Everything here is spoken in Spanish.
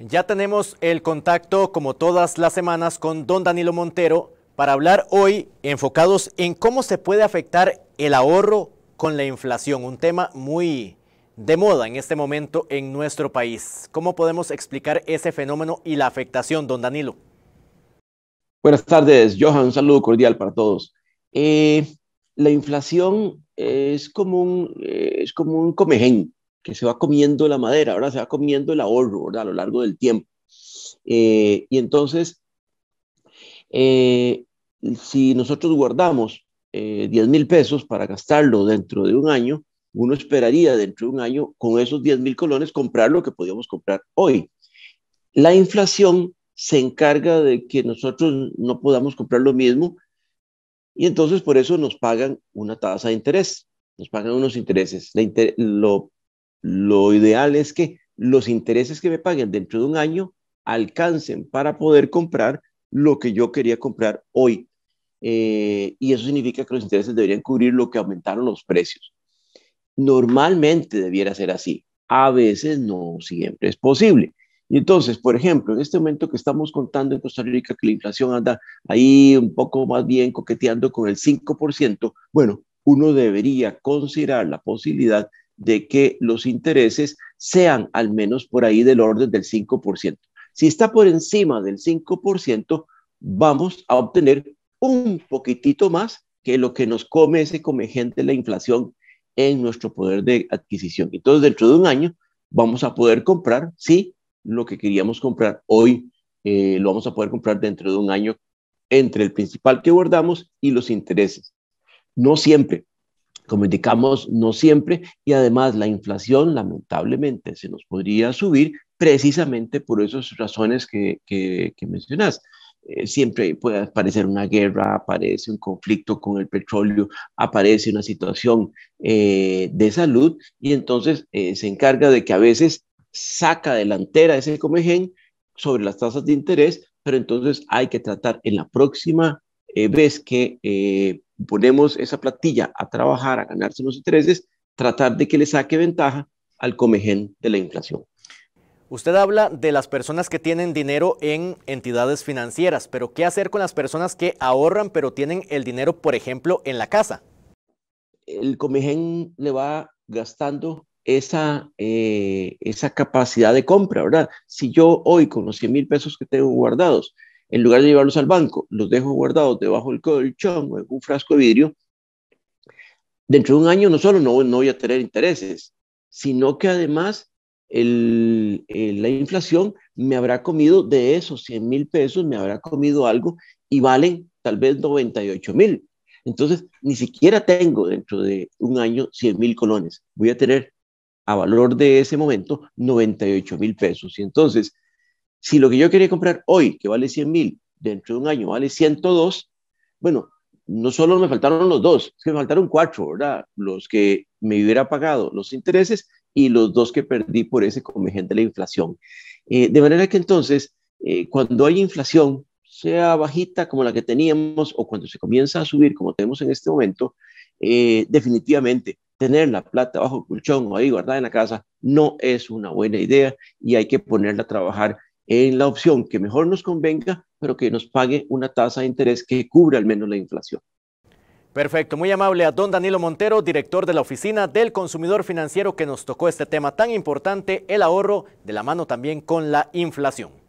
Ya tenemos el contacto, como todas las semanas, con don Danilo Montero para hablar hoy enfocados en cómo se puede afectar el ahorro con la inflación, un tema muy de moda en este momento en nuestro país. ¿Cómo podemos explicar ese fenómeno y la afectación, don Danilo? Buenas tardes, Johan, un saludo cordial para todos. Eh, la inflación es como un, eh, es como un comején, que se va comiendo la madera, ahora se va comiendo el ahorro ¿verdad? a lo largo del tiempo. Eh, y entonces, eh, si nosotros guardamos eh, 10 mil pesos para gastarlo dentro de un año, uno esperaría dentro de un año con esos 10 mil colones comprar lo que podíamos comprar hoy. La inflación se encarga de que nosotros no podamos comprar lo mismo y entonces por eso nos pagan una tasa de interés, nos pagan unos intereses. lo lo ideal es que los intereses que me paguen dentro de un año alcancen para poder comprar lo que yo quería comprar hoy. Eh, y eso significa que los intereses deberían cubrir lo que aumentaron los precios. Normalmente debiera ser así. A veces no siempre es posible. Y entonces, por ejemplo, en este momento que estamos contando en Costa Rica que la inflación anda ahí un poco más bien coqueteando con el 5%, bueno, uno debería considerar la posibilidad de que los intereses sean al menos por ahí del orden del 5%. Si está por encima del 5%, vamos a obtener un poquitito más que lo que nos come ese gente la inflación en nuestro poder de adquisición. Entonces, dentro de un año vamos a poder comprar, sí, lo que queríamos comprar hoy, eh, lo vamos a poder comprar dentro de un año entre el principal que guardamos y los intereses. No siempre, como indicamos, no siempre, y además la inflación lamentablemente se nos podría subir precisamente por esas razones que, que, mencionas. Eh, siempre puede aparecer una guerra, aparece un conflicto con el petróleo, aparece una situación eh, de salud y entonces eh, se encarga de que a veces saca delantera ese comején sobre las tasas de interés, pero entonces hay que tratar en la próxima vez que ponemos esa platilla a trabajar, a ganarse los intereses, tratar de que le saque ventaja al comején de la inflación. Usted habla de las personas que tienen dinero en entidades financieras, pero ¿qué hacer con las personas que ahorran pero tienen el dinero, por ejemplo, en la casa? El comején le va gastando esa, eh, esa capacidad de compra, ¿verdad? Si yo hoy con los 100 mil pesos que tengo guardados en lugar de llevarlos al banco, los dejo guardados debajo del colchón o en un frasco de vidrio, dentro de un año no solo no, voy a tener intereses, sino que además la inflación me habrá comido de esos 100 mil pesos, me habrá comido algo y valen tal vez 98 mil. Entonces, ni siquiera tengo dentro de un año 100 mil colones. Voy a tener a valor de ese momento 98 mil pesos. Y entonces, si lo que yo quería comprar hoy, que vale 100 mil, dentro de un año vale 102, bueno, no solo me faltaron los dos, es que me faltaron cuatro, ¿verdad? Los que me hubiera pagado los intereses y los dos que perdí por ese convergente de la inflación. Eh, de manera que entonces, eh, cuando hay inflación, sea bajita como la que teníamos o cuando se comienza a subir como tenemos en este momento, eh, definitivamente tener la plata bajo el colchón o ahí guardada en la casa no es una buena idea y hay que ponerla a trabajar en la opción que mejor nos convenga, pero que nos pague una tasa de interés que cubra al menos la inflación. Perfecto, muy amable a don Danilo Montero, director de la Oficina del Consumidor Financiero, que nos tocó este tema tan importante, el ahorro, de la mano también con la inflación.